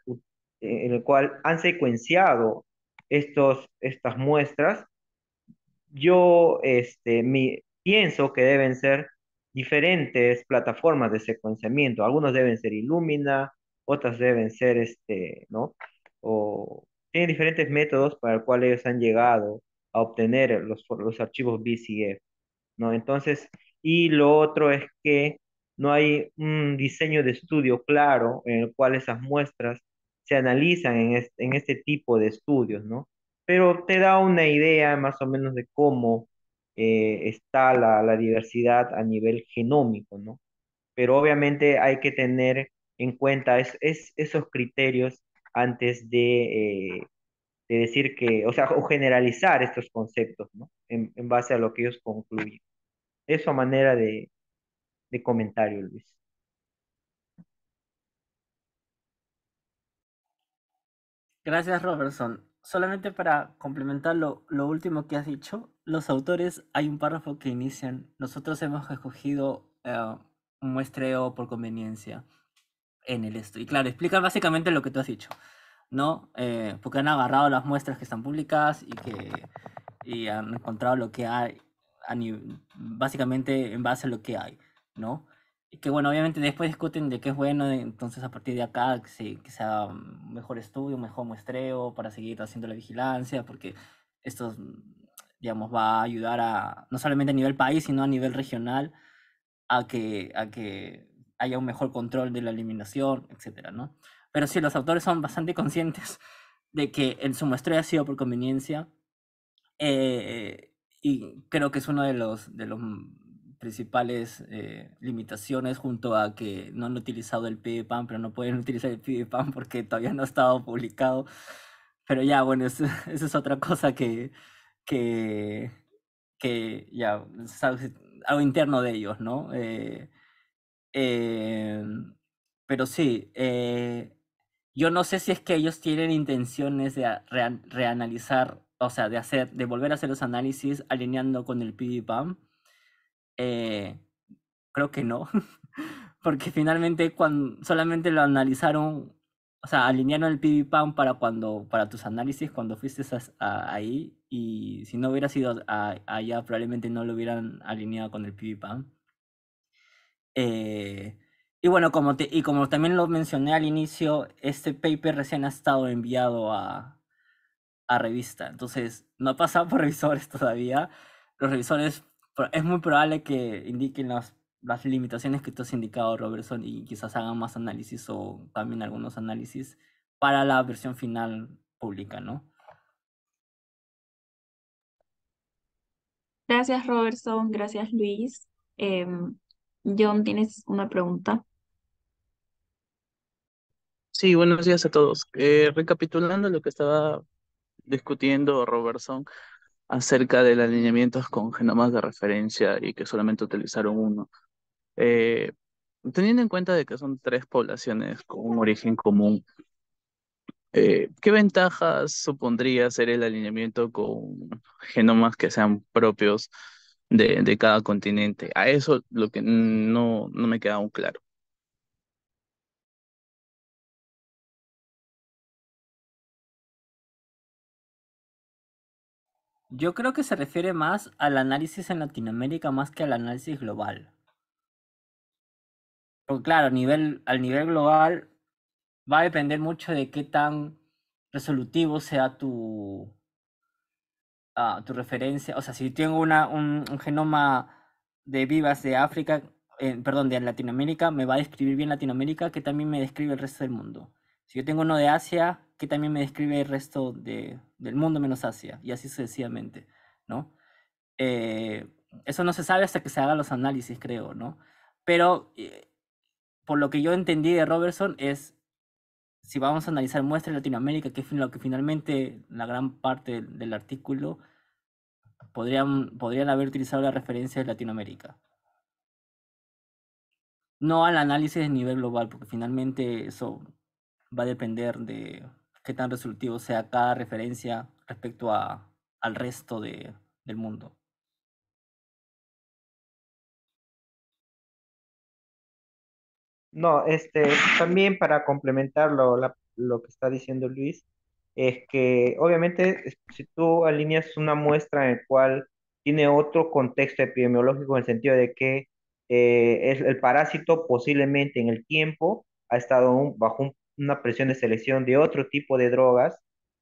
el cual han secuenciado estos, estas muestras, yo este, pienso que deben ser diferentes plataformas de secuenciamiento. Algunos deben ser Illumina, otras deben ser este, ¿no? O tienen diferentes métodos para el cual ellos han llegado a obtener los, los archivos BCF, ¿no? Entonces, y lo otro es que no hay un diseño de estudio claro en el cual esas muestras se analizan en este, en este tipo de estudios, ¿no? Pero te da una idea más o menos de cómo eh, está la, la diversidad a nivel genómico, ¿no? Pero obviamente hay que tener en cuenta es, es, esos criterios antes de, eh, de decir que, o sea, o generalizar estos conceptos, ¿no? En, en base a lo que ellos concluyen. Eso a manera de, de comentario, Luis.
Gracias, Robertson. Solamente para complementar lo, último que has dicho, los autores, hay un párrafo que inician, nosotros hemos escogido eh, un muestreo por conveniencia en el esto. Y claro, explicar básicamente lo que tú has dicho, ¿no? Eh, porque han agarrado las muestras que están públicas y que y han encontrado lo que hay, básicamente en base a lo que hay, ¿no? Y que bueno, obviamente después discuten de qué es bueno, entonces a partir de acá que, que sea mejor estudio, mejor muestreo para seguir haciendo la vigilancia, porque esto, digamos, va a ayudar a, no solamente a nivel país, sino a nivel regional, a que, a que haya un mejor control de la eliminación, etcétera, ¿no? Pero sí, los autores son bastante conscientes de que el, su muestreo ha sido por conveniencia eh, y creo que es uno de los, de los principales eh, limitaciones junto a que no han utilizado el PDPAM, pero no pueden utilizar el PDPAM porque todavía no ha estado publicado. Pero ya, bueno, esa es otra cosa que, que, que ya, algo interno de ellos, ¿no? Eh, Em, pero sí, eh, yo no sé si es que ellos tienen intenciones de reanalizar, o sea, de hacer, de volver a hacer los análisis alineando con el PDPAM. Eh, creo que no, porque finalmente cuando solamente lo analizaron, o sea, alinearon el Pam para cuando, para tus análisis cuando fuiste ahí y si no hubiera sido allá probablemente no lo hubieran alineado con el PDPAM. Eh, y bueno, como, y como también lo mencioné al inicio, este paper recién ha estado enviado a, revista. Entonces, no ha pasado por revisores todavía. Los revisores, es muy probable que indiquen las, limitaciones que tú has indicado, Robertson, y quizás hagan más análisis o también algunos análisis para la versión final pública, ¿no?
Gracias, Robertson. Gracias, Luis. Em, John, ¿tienes una pregunta?
Sí, buenos días a todos. Eh, recapitulando lo que estaba discutiendo Robertson acerca del alineamiento con genomas de referencia y que solamente utilizaron uno. Eh, teniendo en cuenta de que son tres poblaciones con un origen común, eh, ¿qué ventajas supondría hacer el alineamiento con genomas que sean propios de, cada continente. A eso lo que no, me queda aún claro.
Yo creo que se refiere más
al análisis en Latinoamérica más que al análisis global. Porque claro, a nivel, al nivel global va a depender mucho de qué tan resolutivo sea tu, Ah, tu referencia, o sea, si tengo una, un, genoma de vivas de África, perdón, de Latinoamérica, me va a describir bien Latinoamérica, que también me describe el resto del mundo. Si yo tengo uno de Asia, que también me describe el resto de, del mundo menos Asia, y así sucesivamente, ¿no? Eh, eso no se sabe hasta que se hagan los análisis, creo, ¿no? Pero eh, por lo que yo entendí de Robertson es si vamos a analizar muestras de Latinoamérica, que es lo que finalmente la gran parte del artículo podrían, podrían haber utilizado la referencia de Latinoamérica. No al análisis a nivel global, porque finalmente eso va a depender de qué tan resultivo sea cada referencia respecto a, al resto de, del mundo.
No, este, también para complementar lo, que está diciendo Luis, es que obviamente si tú alineas una muestra en el cual tiene otro contexto epidemiológico en el sentido de que eh, es el parásito posiblemente en el tiempo ha estado bajo una presión de selección de otro tipo de drogas,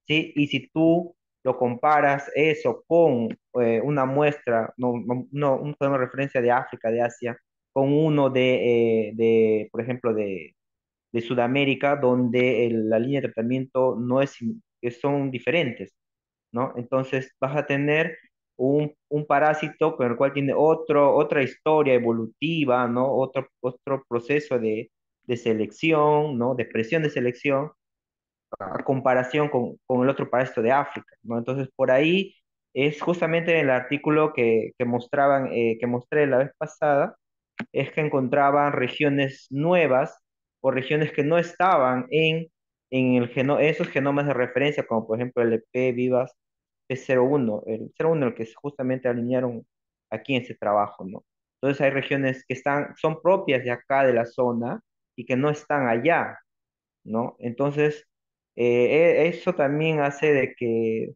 ¿sí? Y si tú lo comparas eso con eh, una muestra, no, no, un referencia de África, de Asia, con uno de, eh, de por ejemplo, de, de Sudamérica, donde la línea de tratamiento no es, que son diferentes, ¿no? Entonces vas a tener un, un, parásito con el cual tiene otro, otra historia evolutiva, ¿no? Otro, otro proceso de, de selección, ¿no? De presión de selección, a comparación con, con, el otro parásito de África, ¿no? Entonces por ahí es justamente en el artículo que, que mostraban, eh, que mostré la vez pasada, es que encontraban regiones nuevas o regiones que no estaban en, el geno esos genomas de referencia, como por ejemplo el EP Vivas P01, el el que justamente alinearon aquí en este trabajo, ¿no? Entonces hay regiones que están, son propias de acá de la zona y que no están allá, ¿no? Entonces, eh, e, eso también hace de que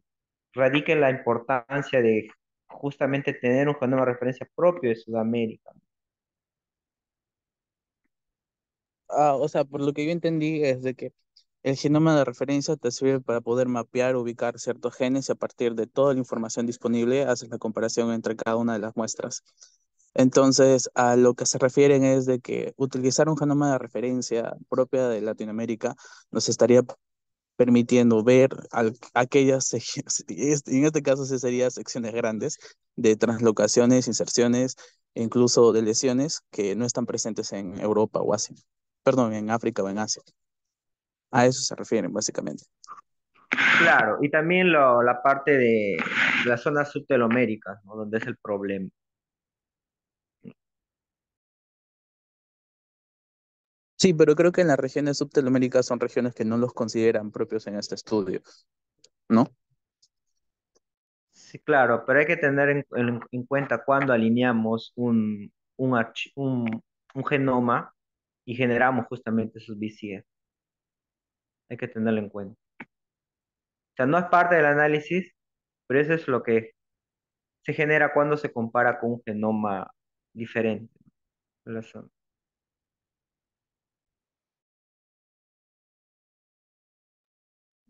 radique la importancia de justamente tener un genoma de referencia propio de Sudamérica.
Ah, o sea, por lo que yo entendí es de que el genoma de referencia te sirve para poder mapear, ubicar ciertos genes y a partir de toda la información disponible haces la comparación entre cada una de las muestras. Entonces, a lo que se refieren es de que utilizar un genoma de referencia propia de Latinoamérica nos estaría permitiendo ver aquellas, en este caso se serían secciones grandes de translocaciones, inserciones incluso de lesiones que no están presentes en Europa o Asia perdón, en África o en Asia. A eso se refieren, básicamente.
Claro, y también la parte de la zona subtelomérica, ¿no? donde es el problema.
Sí, pero creo que en las regiones subteloméricas son regiones que no los consideran propios en este estudio,
¿no? Sí, claro, pero hay que tener en, cuenta cuando alineamos un, un genoma y generamos justamente esos VCF. Hay que tenerlo en cuenta. O sea, no es parte del análisis, pero eso es lo que se genera cuando se compara con un genoma diferente.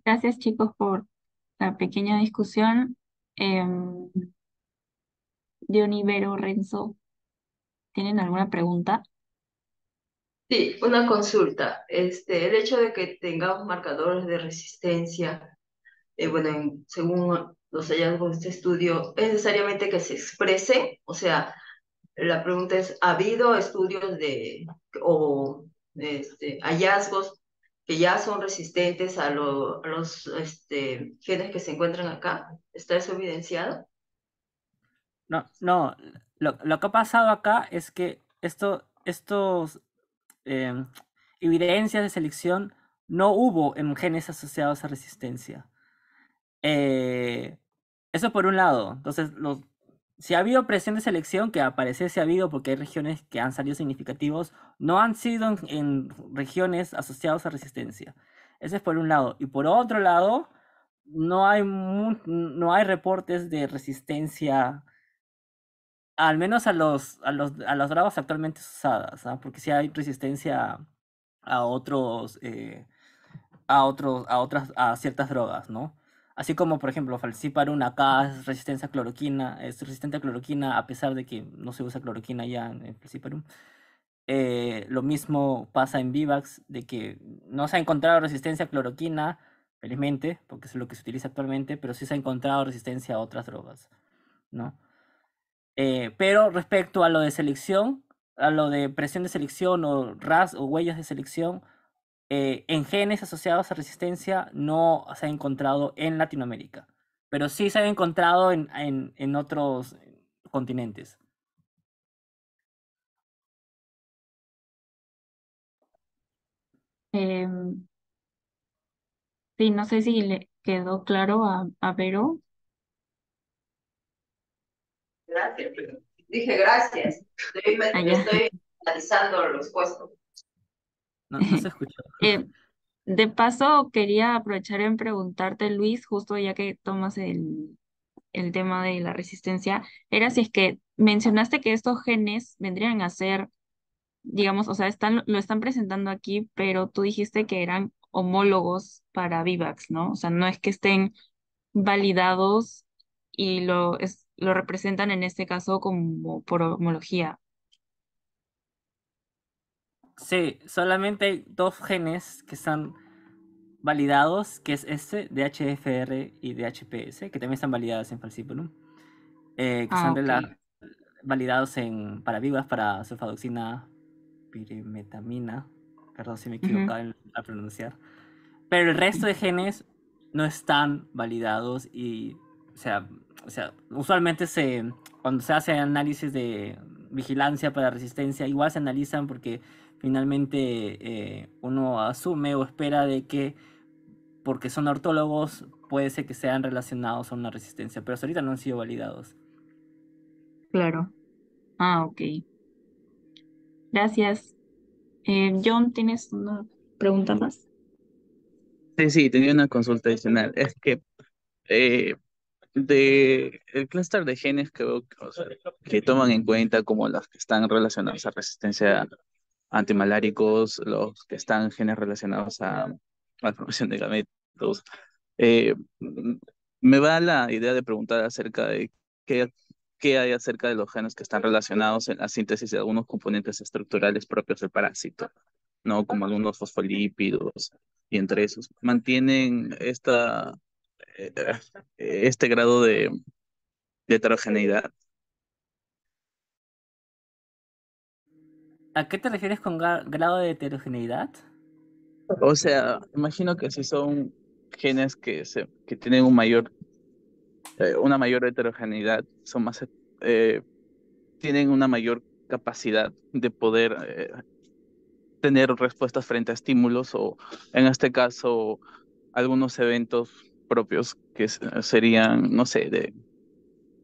Gracias
chicos por la pequeña discusión. Eh, Renzo, ¿tienen alguna pregunta? Sí, una consulta. Este, el hecho de que tengamos marcadores de resistencia,
eh, bueno, según los hallazgos de este estudio, ¿es necesariamente que se exprese? O sea, la pregunta es, ¿ha habido estudios de o este, hallazgos que ya son resistentes a, los este, genes que se encuentran acá? ¿Está eso evidenciado? No, no. Lo, que ha pasado acá es que esto, estos eh, evidencias de selección no hubo en genes asociados a resistencia. Eso eh, eso por un lado. Entonces, si ha habido presión de selección, que aparece si ha habido porque hay regiones que han salido significativos, no han sido en, regiones asociadas a resistencia. Ese es por un lado. Y por otro lado, no hay, no hay reportes de resistencia al menos a los, a los, a las drogas actualmente usadas, ¿ah? porque si sí hay resistencia a otros, eh, a otros, a otras, a ciertas drogas, ¿no? Así como, por ejemplo, falciparum acá es resistencia a cloroquina, es resistente a cloroquina a pesar de que no se usa cloroquina ya en, falciparum. Eh, lo mismo pasa en Vivax, de que no se ha encontrado resistencia a cloroquina, felizmente, porque es lo que se utiliza actualmente, pero sí se ha encontrado resistencia a otras drogas, ¿no? Eh, pero respecto a lo de selección, a lo de presión de selección o RAS o huellas de selección, eh, en genes asociados a resistencia no se ha encontrado en Latinoamérica, pero sí se ha encontrado en, en, otros continentes.
Em, sí, no sé si le quedó claro a, a Vero.
Gracias. Dije gracias. Estoy, me, ah, analizando los puestos. No, se escuchó.
Eh, de paso, quería aprovechar en preguntarte, Luis, justo ya que tomas el, el tema de la resistencia, era si es que mencionaste que estos genes vendrían a ser, digamos, o sea, están, lo están presentando aquí, pero tú dijiste que eran homólogos para Vivax, ¿no? O sea, no es que estén validados y lo es, lo representan en este caso como por homología.
Sí, solamente hay dos genes que están validados, que es este, DHFR y DHPS, que también están validados en Falciparum, eh, que ah, validados en, para vivas, para sulfadoxina pirimetamina, perdón si me equivoco al pronunciar, pero el resto de genes no están validados y, o sea, o sea, usualmente se, cuando se hace análisis de vigilancia para resistencia, igual se analizan porque finalmente eh, uno asume o espera de que, porque son ortólogos, puede ser que sean relacionados a una resistencia, pero hasta ahorita no han sido validados.
Claro. Ah, ok. Gracias. Eh, John, ¿tienes una pregunta más?
Sí, sí, tenía una consulta adicional. Es que eh, de el clúster de genes que, que toman en cuenta como las que están relacionados a resistencia a antimaláricos, los que están genes relacionados a, la formación de gametos, eh, me va la idea de preguntar acerca de qué, qué hay acerca de los genes que están relacionados en la síntesis de algunos componentes estructurales propios del parásito, ¿no? como algunos fosfolípidos, y entre esos mantienen esta eh, este grado de, heterogeneidad.
¿A qué te refieres con grado de heterogeneidad?
O sea, imagino que si son genes que, se, que tienen un mayor, eh, una mayor heterogeneidad, son más, eh, tienen una mayor capacidad de poder tener respuestas frente a estímulos o, en este caso, algunos eventos propios que serían, no sé, de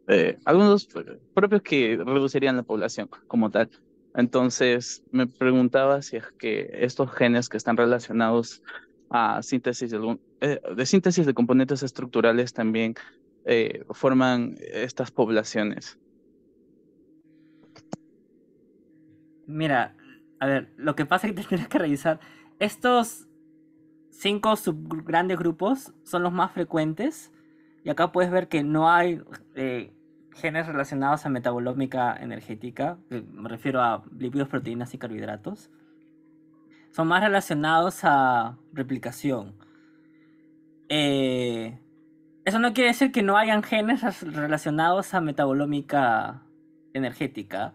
eh, algunos propios que reducirían la población como tal. Entonces me preguntaba si es que estos genes que están relacionados a síntesis de, eh, síntesis de componentes estructurales también eh, forman estas poblaciones.
Mira, a ver, lo que pasa es que tienes que revisar estos cinco subgrandes grupos son los más frecuentes. Y acá puedes ver que no hay eh, genes relacionados a metabolómica energética, me refiero a lípidos, proteínas y carbohidratos. Son más relacionados a replicación. Eh, eso no quiere decir que no hayan genes relacionados a metabolómica energética.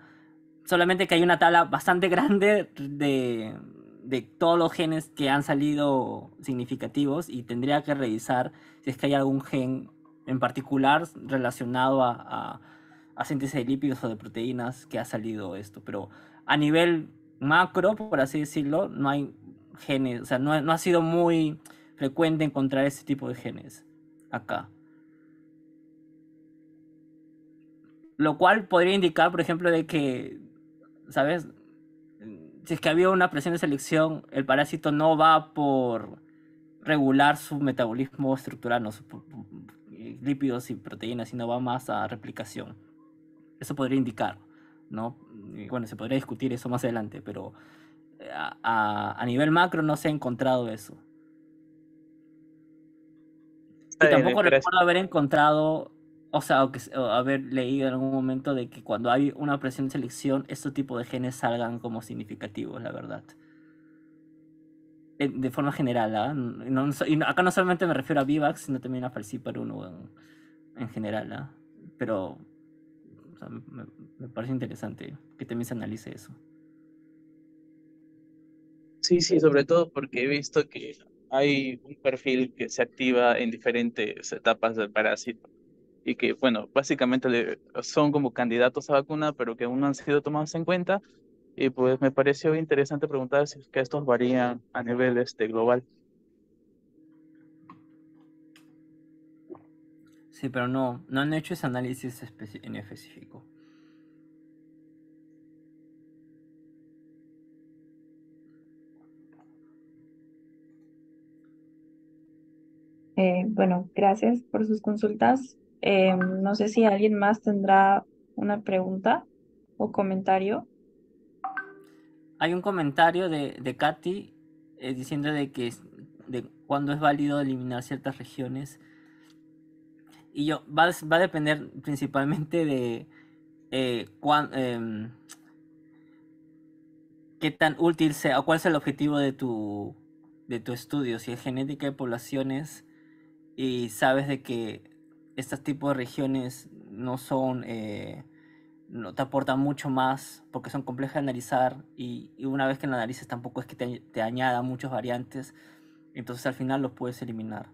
Solamente que hay una tabla bastante grande de, de todos los genes que han salido significativos y tendría que revisar si es que hay algún gen en particular relacionado a, síntesis de lípidos o de proteínas que ha salido esto. Pero a nivel macro, por así decirlo, no hay genes, o sea, no, no ha sido muy frecuente encontrar ese tipo de genes acá. Lo cual podría indicar, por ejemplo, de que, ¿sabes? si es que había una presión de selección, el parásito no va por regular su metabolismo estructural, no lípidos y proteínas, sino va más a replicación. Eso podría indicar, ¿no? bueno, se podría discutir eso más adelante, pero eh, a, nivel macro no se ha encontrado eso.
Y tampoco recuerdo
haber encontrado o sea, haber leído en algún momento de que cuando hay una presión de selección, este tipo de genes salgan como significativos, la verdad. De forma general, ¿ah? acá no solamente me refiero a Vivax, sino también a Falciparu 1 en, general, ¿ah? Pero me, me, parece interesante que también se analice eso.
Sí, sí, sobre todo porque he visto que hay un perfil que se activa en diferentes etapas del parásito y que, bueno, básicamente son como candidatos a vacuna, pero que aún no han sido tomados en cuenta. Y pues me pareció interesante preguntar si que estos varían a nivel este, global.
Sí, pero no, no han hecho ese análisis en específico.
Eh, bueno, gracias por sus consultas. Em, no sé si alguien más tendrá una pregunta o comentario.
Hay un comentario de, Katy eh, diciendo de que de cuándo es válido eliminar ciertas regiones. Y yo, va, a depender principalmente de eh, cuán, em, qué tan útil sea o cuál es el objetivo de tu, de tu estudio. Si es genética de poblaciones y sabes de que estos tipos de regiones no son, eh, no te aportan mucho más porque son complejas de analizar y, una vez que lo analices tampoco es que te, añada muchas variantes, entonces al final los puedes eliminar.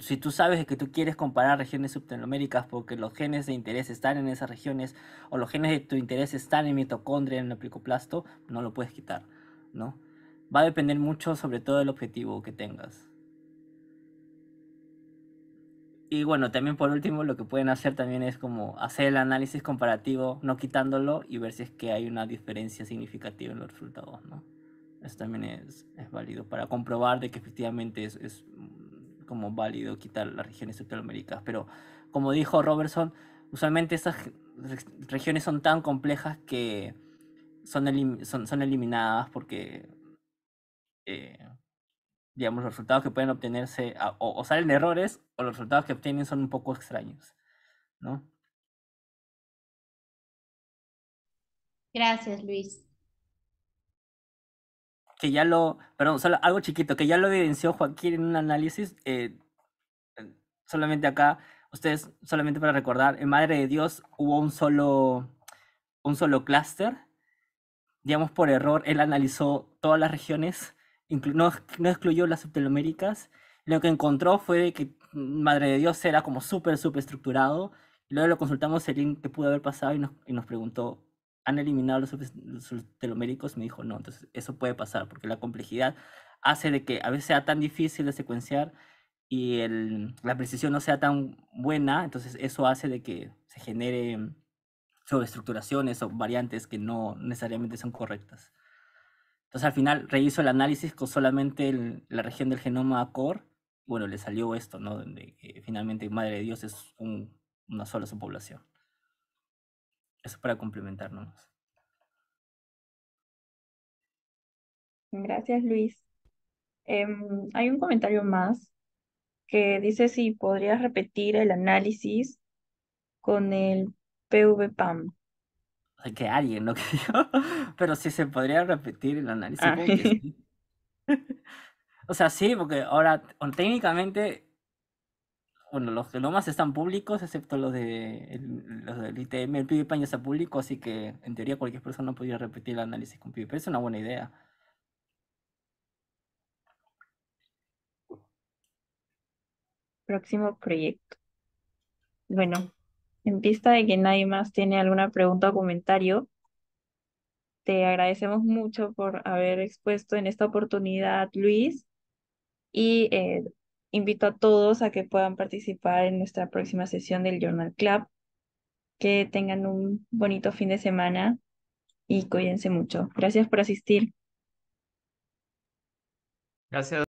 si tú sabes que tú quieres comparar regiones subtenoméricas porque los genes de interés están en esas regiones o los genes de tu interés están en mitocondria, en el plicoplasto, no lo puedes quitar, ¿no? Va a depender mucho sobre todo del objetivo que tengas. Y bueno, también por último, lo que pueden hacer también es como hacer el análisis comparativo, no quitándolo, y ver si es que hay una diferencia significativa en los resultados, ¿no? Eso también es, es válido para comprobar de que efectivamente es, es como válido quitar las regiones centroamericanas. Pero como dijo Robertson, usualmente esas regiones son tan complejas que son, son, son eliminadas porque eh, digamos, los resultados que pueden obtenerse o, salen errores o los resultados que obtienen son un poco extraños,
¿no? Gracias, Luis.
Que ya lo, perdón, solo algo chiquito, que ya lo evidenció Joaquín en un análisis, eh, eh solamente acá, ustedes, solamente para recordar, en Madre de Dios hubo un solo, un solo clúster, digamos, por error, él analizó todas las regiones no, excluyó las subteloméricas. Lo que encontró fue que mm, Madre de Dios era como súper, súper estructurado. Luego lo consultamos el link que pudo haber pasado y nos, preguntó, ¿han eliminado los, subteloméricos? teloméricos? Me dijo, no, entonces eso puede pasar, porque la complejidad hace de que a veces sea tan difícil de secuenciar y la precisión no sea tan buena, entonces eso hace de que se genere mm, sobreestructuraciones o variantes que no necesariamente son correctas. Entonces al final rehizo el análisis con solamente la región del genoma core. Bueno, le salió esto, ¿no? Donde eh, finalmente Madre de Dios es una sola subpoblación. Eso para complementarnos.
Gracias, Luis. Em, hay un comentario más que dice si podrías repetir el análisis con el PVPAM
que alguien, no que yo, pero si se podría repetir el análisis. Ah, o sea, sí, porque ahora técnicamente, bueno, los genomas están públicos, excepto los, de, los del ITM, el PewDiePie ya está público, así que en teoría cualquier persona podría repetir el análisis con Pero es una buena idea.
Próximo proyecto. Bueno, en vista de que nadie más tiene alguna pregunta o comentario, te agradecemos mucho por haber expuesto en esta oportunidad, Luis, y eh, invito a todos a que puedan participar en nuestra próxima sesión del Journal Club. Que tengan un bonito fin de semana y cuídense mucho. Gracias por asistir.
Gracias.